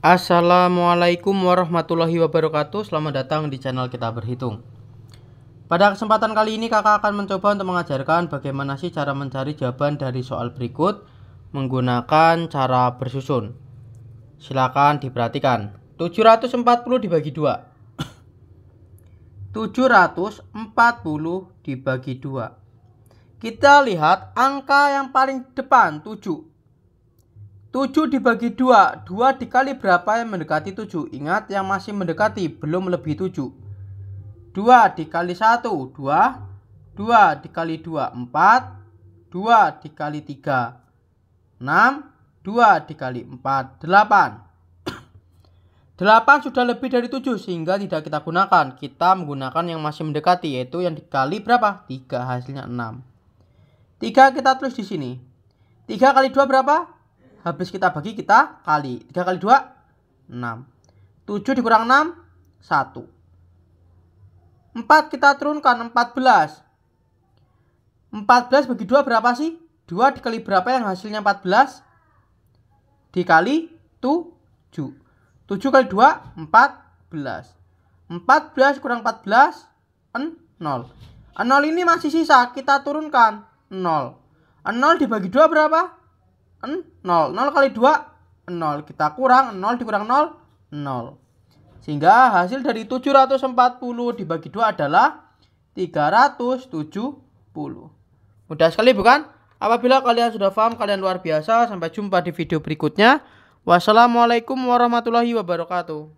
Assalamualaikum warahmatullahi wabarakatuh Selamat datang di channel kita berhitung Pada kesempatan kali ini kakak akan mencoba untuk mengajarkan bagaimana sih cara mencari jawaban dari soal berikut Menggunakan cara bersusun Silakan diperhatikan 740 dibagi 2 740 dibagi 2 Kita lihat angka yang paling depan 7 7 dibagi 2, 2 dikali berapa yang mendekati 7? Ingat yang masih mendekati, belum lebih 7. 2 dikali 1, 2. 2 dikali 2, 4. 2 dikali 3, 6. 2 dikali 4, 8. 8 sudah lebih dari 7 sehingga tidak kita gunakan. Kita menggunakan yang masih mendekati yaitu yang dikali berapa? 3 hasilnya 6. 3 kita tulis di sini. 3 kali 2 berapa? habis kita bagi kita kali. 3 kali 2 6. 7 dikurang 6 1. 4 kita turunkan 14. 14 bagi 2 berapa sih? 2 dikali berapa yang hasilnya 14? Dikali 7. 7 kali 2 14. 14 kurang 14 0. 0 ini masih sisa, kita turunkan 0. 0 dibagi 2 berapa? 0. 0 kali 2, 0. Kita kurang, 0 dikurang 0, 0. Sehingga hasil dari 740 dibagi 2 adalah 370. Mudah sekali bukan? Apabila kalian sudah paham, kalian luar biasa. Sampai jumpa di video berikutnya. Wassalamualaikum warahmatullahi wabarakatuh.